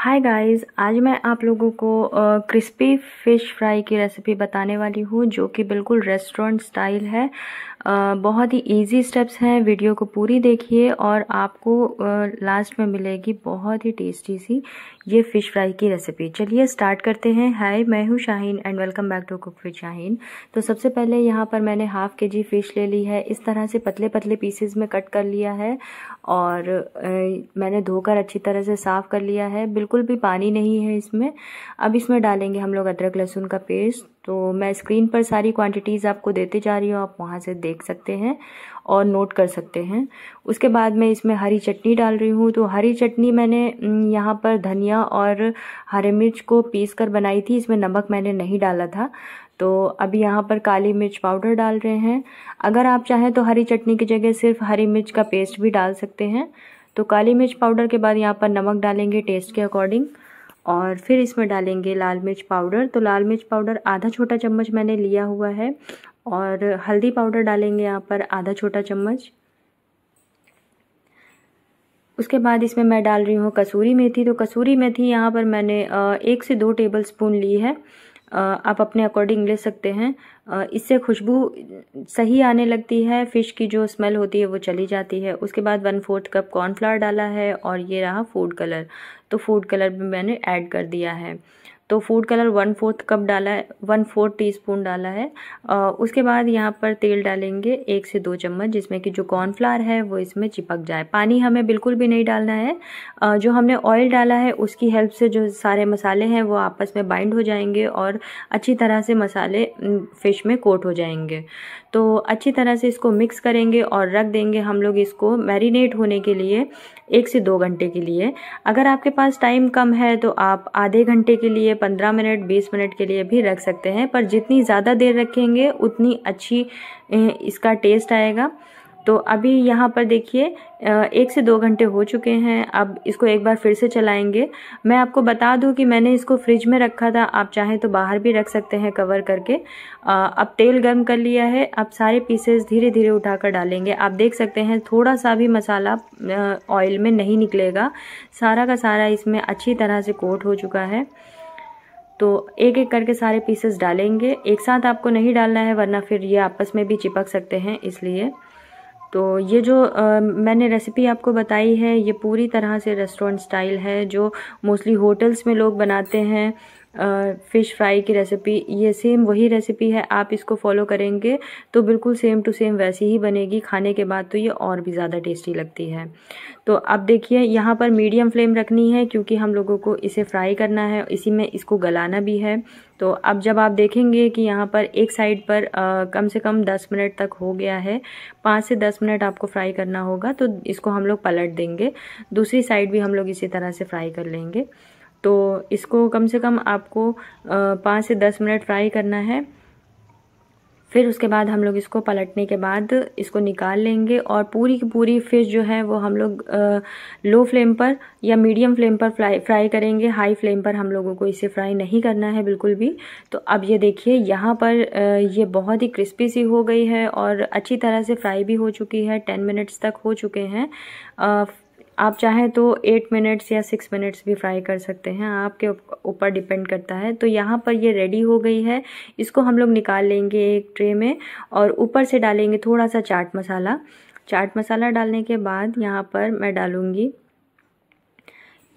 hi guys आज मैं आप लोगों को क्रिस्पी फ़िश फ्राई की रेसिपी बताने वाली हूँ जो कि बिल्कुल रेस्टोरेंट स्टाइल है बहुत ही इजी स्टेप्स हैं वीडियो को पूरी देखिए और आपको लास्ट में मिलेगी बहुत ही टेस्टी सी ये फ़िश फ्राई की रेसिपी चलिए स्टार्ट करते हैं हाय मैं हूँ Shaheen and welcome back to cook with Shaheen तो सबसे पहले यहाँ पर मैंने हाफ़ के जी फ़िश ले ली है इस तरह से पतले पतले पीसेज में कट कर लिया है और ए, मैंने धोकर अच्छी तरह से साफ़ कर लिया है बिल्कुल भी पानी नहीं है इसमें अब इसमें डालेंगे हम लोग अदरक लहसुन का पेस्ट तो मैं स्क्रीन पर सारी क्वांटिटीज़ आपको देते जा रही हूँ आप वहाँ से देख सकते हैं और नोट कर सकते हैं उसके बाद मैं इसमें हरी चटनी डाल रही हूँ तो हरी चटनी मैंने यहाँ पर धनिया और हरे मिर्च को पीस कर बनाई थी इसमें नमक मैंने नहीं डाला था तो अभी यहाँ पर काली मिर्च पाउडर डाल रहे हैं अगर आप चाहें तो हरी चटनी की जगह सिर्फ हरी मिर्च का पेस्ट भी डाल सकते हैं तो काली मिर्च पाउडर के बाद यहाँ पर नमक डालेंगे टेस्ट के अकॉर्डिंग और फिर इसमें डालेंगे लाल मिर्च पाउडर तो लाल मिर्च पाउडर आधा छोटा चम्मच मैंने लिया हुआ है और हल्दी पाउडर डालेंगे यहाँ पर आधा छोटा चम्मच उसके बाद इसमें मैं डाल रही हूँ कसूरी मेथी तो कसूरी मेथी यहाँ पर मैंने एक से दो टेबल स्पून ली है आप अपने अकॉर्डिंग ले सकते हैं इससे खुशबू सही आने लगती है फ़िश की जो स्मेल होती है वो चली जाती है उसके बाद वन फोर्थ कप कॉर्नफ्लावर डाला है और ये रहा फूड कलर तो फूड कलर भी मैंने ऐड कर दिया है तो food colour one fourth cup डाला है वन फोर्थ टीस्पून डाला है उसके बाद यहाँ पर तेल डालेंगे एक से दो चम्मच जिसमें कि जो कॉर्नफ्लावर है वो इसमें चिपक जाए पानी हमें बिल्कुल भी नहीं डालना है जो हमने ऑयल डाला है उसकी हेल्प से जो सारे मसाले हैं वो आपस में बाइंड हो जाएंगे और अच्छी तरह से मसाले फ़िश में कोट हो जाएंगे तो अच्छी तरह से इसको मिक्स करेंगे और रख देंगे हम लोग इसको मैरिनेट होने के लिए एक से दो घंटे के लिए अगर आपके पास टाइम कम है तो आप आधे घंटे के लिए 15 मिनट 20 मिनट के लिए भी रख सकते हैं पर जितनी ज़्यादा देर रखेंगे उतनी अच्छी इसका टेस्ट आएगा तो अभी यहाँ पर देखिए एक से दो घंटे हो चुके हैं अब इसको एक बार फिर से चलाएंगे मैं आपको बता दूँ कि मैंने इसको फ्रिज में रखा था आप चाहें तो बाहर भी रख सकते हैं कवर करके अब तेल गर्म कर लिया है अब सारे पीसेस धीरे धीरे उठाकर डालेंगे आप देख सकते हैं थोड़ा सा भी मसाला ऑयल में नहीं निकलेगा सारा का सारा इसमें अच्छी तरह से कोट हो चुका है तो एक एक करके सारे पीसेस डालेंगे एक साथ आपको नहीं डालना है वरना फिर ये आपस में भी चिपक सकते हैं इसलिए तो ये जो आ, मैंने रेसिपी आपको बताई है ये पूरी तरह से रेस्टोरेंट स्टाइल है जो मोस्टली होटल्स में लोग बनाते हैं फ़िश फ्राई की रेसिपी ये सेम वही रेसिपी है आप इसको फॉलो करेंगे तो बिल्कुल सेम टू सेम वैसी ही बनेगी खाने के बाद तो ये और भी ज़्यादा टेस्टी लगती है तो अब देखिए यहाँ पर मीडियम फ्लेम रखनी है क्योंकि हम लोगों को इसे फ्राई करना है इसी में इसको गलाना भी है तो अब जब आप देखेंगे कि यहाँ पर एक साइड पर आ, कम से कम दस मिनट तक हो गया है पाँच से दस मिनट आपको फ्राई करना होगा तो इसको हम लोग पलट देंगे दूसरी साइड भी हम लोग इसी तरह से फ्राई कर लेंगे तो इसको कम से कम आपको पाँच से दस मिनट फ्राई करना है फिर उसके बाद हम लोग इसको पलटने के बाद इसको निकाल लेंगे और पूरी की पूरी फिश जो है वो हम लोग लो फ्लेम पर या मीडियम फ्लेम पर फ्राई फ्राई करेंगे हाई फ्लेम पर हम लोगों को इसे फ्राई नहीं करना है बिल्कुल भी तो अब ये देखिए यहाँ पर आ, ये बहुत ही क्रिस्पी सी हो गई है और अच्छी तरह से फ्राई भी हो चुकी है टेन मिनट्स तक हो चुके हैं आप चाहें तो एट मिनट्स या सिक्स मिनट्स भी फ्राई कर सकते हैं आपके ऊपर डिपेंड करता है तो यहाँ पर ये रेडी हो गई है इसको हम लोग निकाल लेंगे एक ट्रे में और ऊपर से डालेंगे थोड़ा सा चाट मसाला चाट मसाला डालने के बाद यहाँ पर मैं डालूँगी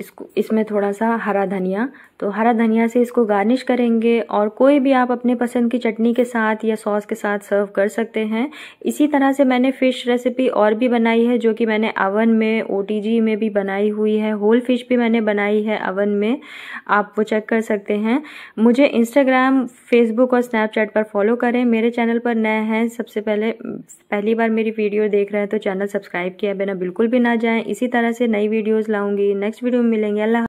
इसको इसमें थोड़ा सा हरा धनिया तो हरा धनिया से इसको गार्निश करेंगे और कोई भी आप अपने पसंद की चटनी के साथ या सॉस के साथ सर्व कर सकते हैं इसी तरह से मैंने फ़िश रेसिपी और भी बनाई है जो कि मैंने अवन में ओ में भी बनाई हुई है होल फिश भी मैंने बनाई है अवन में आप वो चेक कर सकते हैं मुझे इंस्टाग्राम फेसबुक और स्नैपचैट पर फॉलो करें मेरे चैनल पर नए हैं सबसे पहले पहली बार मेरी वीडियो देख रहे हैं तो चैनल सब्सक्राइब किया बिना बिल्कुल भी ना जाएं इसी तरह से नई वीडियोज़ लाऊंगी नेक्स्ट वीडियो में मिलेंगे अल्लाह